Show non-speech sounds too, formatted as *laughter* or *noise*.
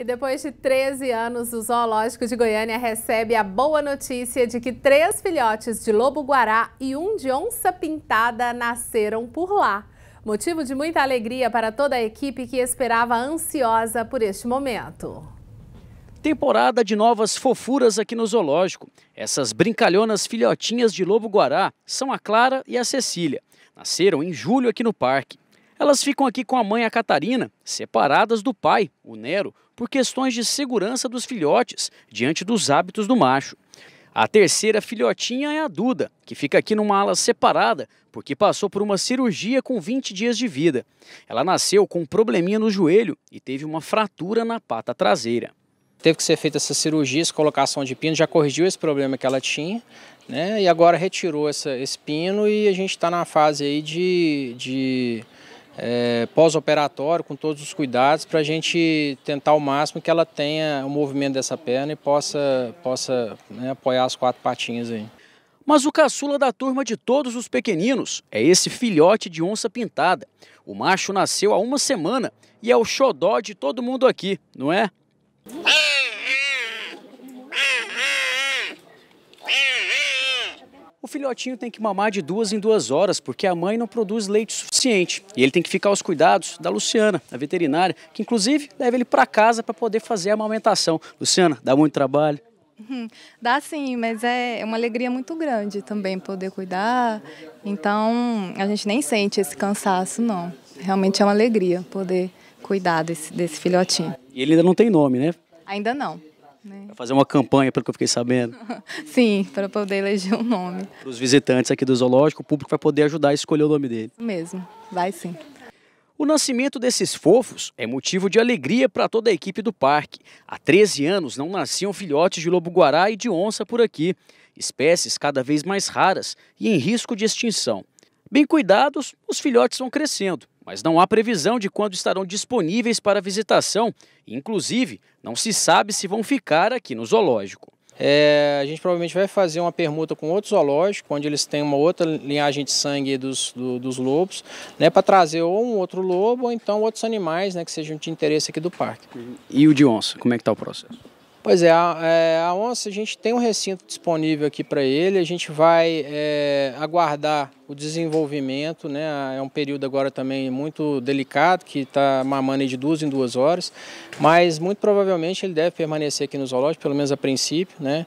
E depois de 13 anos, o Zoológico de Goiânia recebe a boa notícia de que três filhotes de lobo-guará e um de onça-pintada nasceram por lá. Motivo de muita alegria para toda a equipe que esperava ansiosa por este momento. Temporada de novas fofuras aqui no zoológico. Essas brincalhonas filhotinhas de lobo-guará são a Clara e a Cecília. Nasceram em julho aqui no parque. Elas ficam aqui com a mãe, a Catarina, separadas do pai, o Nero, por questões de segurança dos filhotes diante dos hábitos do macho. A terceira filhotinha é a Duda, que fica aqui numa ala separada porque passou por uma cirurgia com 20 dias de vida. Ela nasceu com um probleminha no joelho e teve uma fratura na pata traseira. Teve que ser feita essa cirurgia, essa colocação de pino, já corrigiu esse problema que ela tinha, né? E agora retirou essa, esse pino e a gente está na fase aí de, de é, pós-operatório, com todos os cuidados, para a gente tentar ao máximo que ela tenha o movimento dessa perna e possa, possa né, apoiar as quatro patinhas aí. Mas o caçula da turma de todos os pequeninos é esse filhote de onça pintada. O macho nasceu há uma semana e é o xodó de todo mundo aqui, não é? Ah! O filhotinho tem que mamar de duas em duas horas, porque a mãe não produz leite suficiente. E ele tem que ficar aos cuidados da Luciana, a veterinária, que inclusive leva ele para casa para poder fazer a amamentação. Luciana, dá muito trabalho. Uhum. Dá sim, mas é uma alegria muito grande também poder cuidar. Então a gente nem sente esse cansaço, não. Realmente é uma alegria poder cuidar desse, desse filhotinho. E ele ainda não tem nome, né? Ainda não. Né? Vai fazer uma campanha, pelo que eu fiquei sabendo. *laughs* Sim, para poder eleger o um nome. É. Para os visitantes aqui do zoológico, o público vai poder ajudar a escolher o nome dele. Mesmo, vai sim. O nascimento desses fofos é motivo de alegria para toda a equipe do parque. Há 13 anos não nasciam filhotes de lobo-guará e de onça por aqui, espécies cada vez mais raras e em risco de extinção. Bem cuidados, os filhotes vão crescendo mas não há previsão de quando estarão disponíveis para visitação. Inclusive, não se sabe se vão ficar aqui no zoológico. É, a gente provavelmente vai fazer uma permuta com outro zoológico, onde eles têm uma outra linhagem de sangue dos, do, dos lobos, né, para trazer ou um outro lobo ou então outros animais né, que sejam de interesse aqui do parque. E o de onça, como é que está o processo? Pois é, a, é, a onça a gente tem um recinto disponível aqui para ele, a gente vai é, aguardar o desenvolvimento, né? É um período agora também muito delicado, que está mamando de duas em duas horas, mas muito provavelmente ele deve permanecer aqui no zoológico, pelo menos a princípio, né?